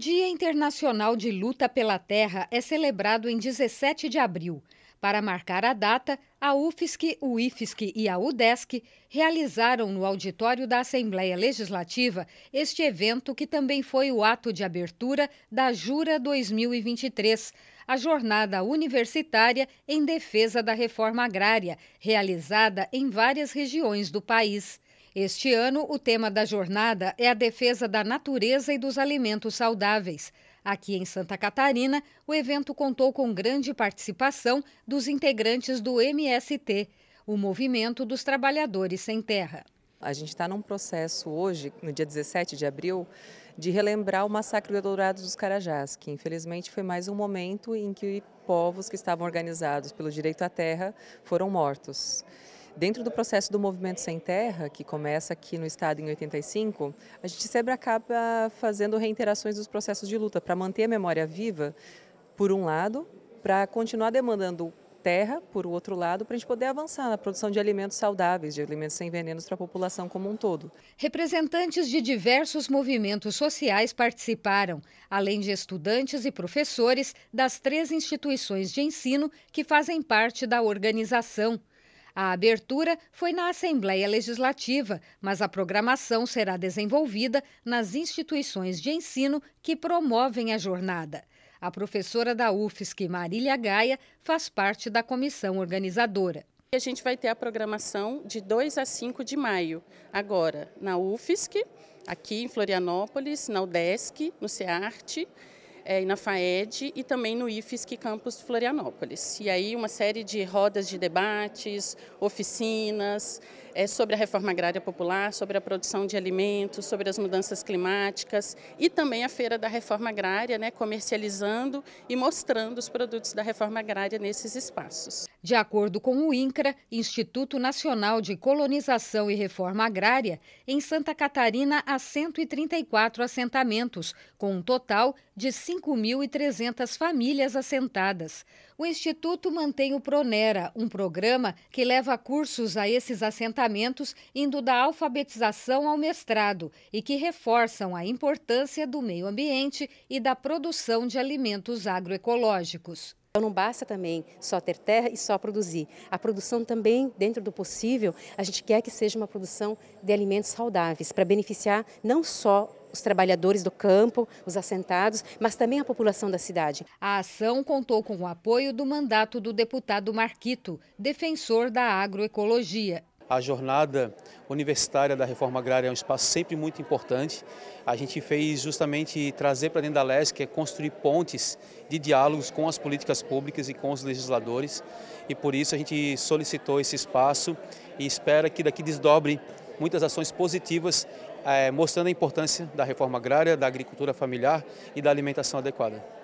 Dia Internacional de Luta pela Terra é celebrado em 17 de abril. Para marcar a data, a UFSC, o IFSC e a UDESC realizaram no auditório da Assembleia Legislativa este evento que também foi o ato de abertura da Jura 2023, a jornada universitária em defesa da reforma agrária, realizada em várias regiões do país. Este ano, o tema da jornada é a defesa da natureza e dos alimentos saudáveis. Aqui em Santa Catarina, o evento contou com grande participação dos integrantes do MST, o Movimento dos Trabalhadores Sem Terra. A gente está num processo hoje, no dia 17 de abril, de relembrar o massacre do Dourados dos Carajás, que infelizmente foi mais um momento em que povos que estavam organizados pelo direito à terra foram mortos. Dentro do processo do Movimento Sem Terra, que começa aqui no Estado em 85, a gente sempre acaba fazendo reiterações dos processos de luta para manter a memória viva, por um lado, para continuar demandando terra, por outro lado, para a gente poder avançar na produção de alimentos saudáveis, de alimentos sem venenos para a população como um todo. Representantes de diversos movimentos sociais participaram, além de estudantes e professores das três instituições de ensino que fazem parte da organização. A abertura foi na Assembleia Legislativa, mas a programação será desenvolvida nas instituições de ensino que promovem a jornada. A professora da UFSC, Marília Gaia, faz parte da comissão organizadora. A gente vai ter a programação de 2 a 5 de maio, agora na UFSC, aqui em Florianópolis, na UDESC, no SEARTE, é, na FAED e também no IFSC Campus Florianópolis. E aí uma série de rodas de debates, oficinas é, sobre a reforma agrária popular, sobre a produção de alimentos, sobre as mudanças climáticas e também a feira da reforma agrária, né, comercializando e mostrando os produtos da reforma agrária nesses espaços. De acordo com o INCRA, Instituto Nacional de Colonização e Reforma Agrária, em Santa Catarina há 134 assentamentos, com um total de 5.300 famílias assentadas. O Instituto mantém o Pronera, um programa que leva cursos a esses assentamentos, indo da alfabetização ao mestrado, e que reforçam a importância do meio ambiente e da produção de alimentos agroecológicos. Então não basta também só ter terra e só produzir. A produção também, dentro do possível, a gente quer que seja uma produção de alimentos saudáveis, para beneficiar não só os trabalhadores do campo, os assentados, mas também a população da cidade. A ação contou com o apoio do mandato do deputado Marquito, defensor da agroecologia a jornada universitária da reforma agrária é um espaço sempre muito importante. A gente fez justamente trazer para dentro da LESC, que é construir pontes de diálogos com as políticas públicas e com os legisladores. E por isso a gente solicitou esse espaço e espera que daqui desdobre muitas ações positivas, eh, mostrando a importância da reforma agrária, da agricultura familiar e da alimentação adequada.